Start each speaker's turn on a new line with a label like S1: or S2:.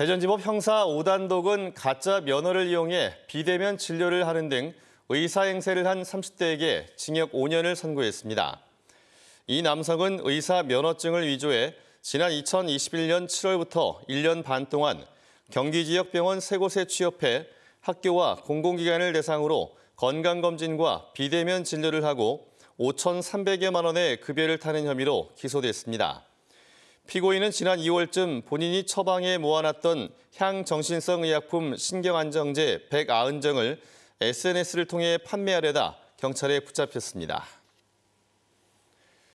S1: 대전지법 형사 5단독은 가짜 면허를 이용해 비대면 진료를 하는 등 의사행세를 한 30대에게 징역 5년을 선고했습니다. 이 남성은 의사 면허증을 위조해 지난 2021년 7월부터 1년 반 동안 경기 지역 병원 세 곳에 취업해 학교와 공공기관을 대상으로 건강검진과 비대면 진료를 하고 5,300여만 원의 급여를 타는 혐의로 기소됐습니다. 피고인은 지난 2월쯤 본인이 처방에 모아놨던 향정신성 의약품 신경안정제 190정을 SNS를 통해 판매하려다 경찰에 붙잡혔습니다.